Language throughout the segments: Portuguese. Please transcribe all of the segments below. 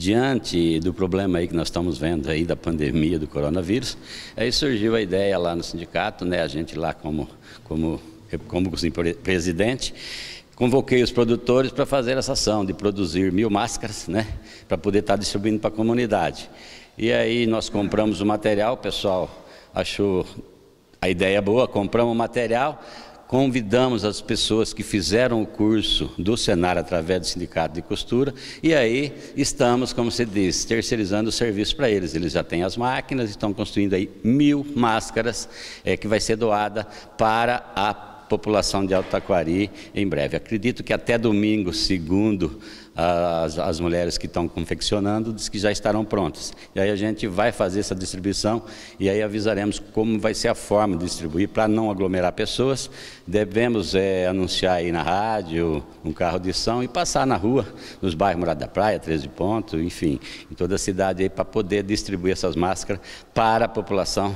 Diante do problema aí que nós estamos vendo aí da pandemia do coronavírus, aí surgiu a ideia lá no sindicato, né, a gente lá como, como, como assim, presidente, convoquei os produtores para fazer essa ação de produzir mil máscaras, né, para poder estar tá distribuindo para a comunidade. E aí nós compramos o material, o pessoal achou a ideia boa, compramos o material, convidamos as pessoas que fizeram o curso do Senar através do Sindicato de Costura e aí estamos, como se diz, terceirizando o serviço para eles. Eles já têm as máquinas estão construindo aí mil máscaras é, que vai ser doada para a população de Altaquari em breve. Acredito que até domingo, segundo as, as mulheres que estão confeccionando, diz que já estarão prontas. E aí a gente vai fazer essa distribuição e aí avisaremos como vai ser a forma de distribuir para não aglomerar pessoas. Devemos é, anunciar aí na rádio, um carro de som e passar na rua, nos bairros Morada da Praia, 13 Ponto, enfim, em toda a cidade aí para poder distribuir essas máscaras para a população,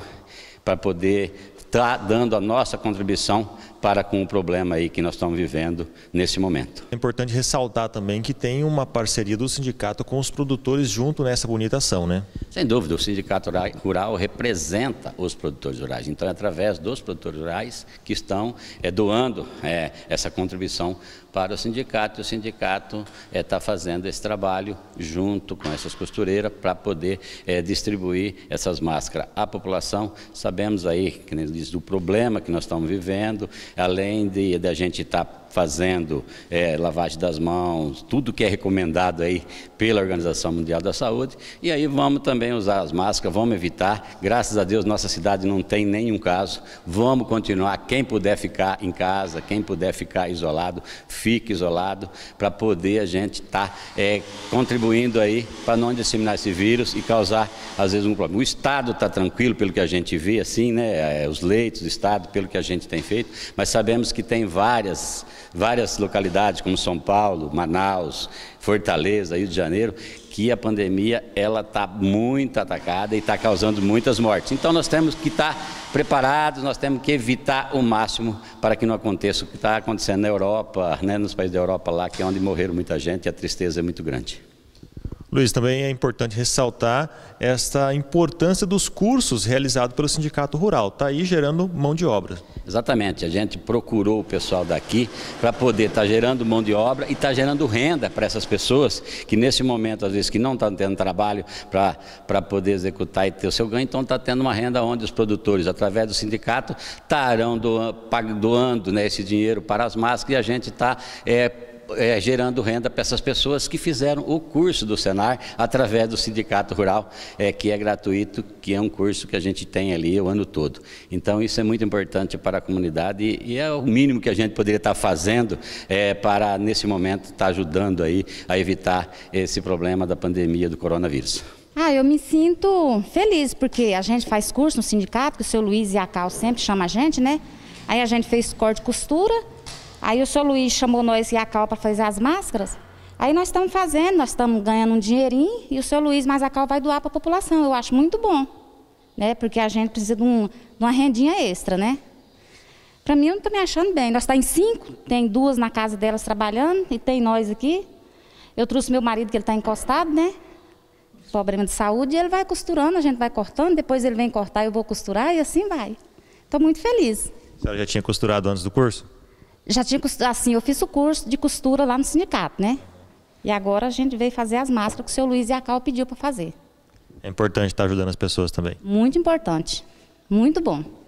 para poder estar tá dando a nossa contribuição para com o problema aí que nós estamos vivendo nesse momento. É importante ressaltar também que tem uma parceria do sindicato com os produtores junto nessa bonita ação, né? Sem dúvida, o sindicato rural representa os produtores rurais. Então, é através dos produtores rurais que estão é, doando é, essa contribuição para o sindicato. E o sindicato está eh, é, fazendo esse trabalho junto com essas costureiras para poder distribuir essas máscaras à população. Sabemos aí, que diz, do problema que nós estamos vivendo, além de, de a gente estar tá fazendo é, lavagem das mãos, tudo que é recomendado aí pela Organização Mundial da Saúde. E aí vamos também usar as máscaras, vamos evitar. Graças a Deus, nossa cidade não tem nenhum caso. Vamos continuar. Quem puder ficar em casa, quem puder ficar isolado, fique isolado, para poder a gente estar tá, é, contribuindo aí para não disseminar esse vírus e causar, às vezes, um problema. O Estado está tranquilo, pelo que a gente vê, assim, né? É, os leitos do Estado, pelo que a gente tem feito, mas sabemos que tem várias várias localidades como São Paulo, Manaus, Fortaleza, Rio de Janeiro, que a pandemia ela está muito atacada e está causando muitas mortes. Então nós temos que estar tá preparados, nós temos que evitar o máximo para que não aconteça o que está acontecendo na Europa, né, nos países da Europa lá, que é onde morreram muita gente e a tristeza é muito grande. Luiz, também é importante ressaltar esta importância dos cursos realizados pelo Sindicato Rural. Está aí gerando mão de obra. Exatamente. A gente procurou o pessoal daqui para poder estar tá gerando mão de obra e estar tá gerando renda para essas pessoas que nesse momento, às vezes, que não estão tá tendo trabalho para poder executar e ter o seu ganho, então está tendo uma renda onde os produtores, através do sindicato, estarão tá doando, doando né, esse dinheiro para as máscaras e a gente está é, é, gerando renda para essas pessoas que fizeram o curso do Senar através do Sindicato Rural, é, que é gratuito, que é um curso que a gente tem ali o ano todo. Então, isso é muito importante para a comunidade e, e é o mínimo que a gente poderia estar fazendo é, para, nesse momento, estar ajudando aí a evitar esse problema da pandemia do coronavírus. Ah, eu me sinto feliz, porque a gente faz curso no sindicato, que o seu Luiz e a Cal sempre chama a gente, né? Aí a gente fez corte e costura, Aí o senhor Luiz chamou nós e a Cal para fazer as máscaras. Aí nós estamos fazendo, nós estamos ganhando um dinheirinho e o senhor Luiz mais a Cal vai doar para a população. Eu acho muito bom, né? Porque a gente precisa de, um, de uma rendinha extra, né? Para mim, eu não estou me achando bem. Nós estamos tá em cinco, tem duas na casa delas trabalhando e tem nós aqui. Eu trouxe meu marido, que ele está encostado, né? Problema de saúde, e ele vai costurando, a gente vai cortando, depois ele vem cortar, eu vou costurar e assim vai. Estou muito feliz. A senhora já tinha costurado antes do curso? já tinha assim, eu fiz o curso de costura lá no sindicato, né? E agora a gente veio fazer as máscaras que o seu Luiz e a Cal pediu para fazer. É importante estar tá ajudando as pessoas também. Muito importante. Muito bom.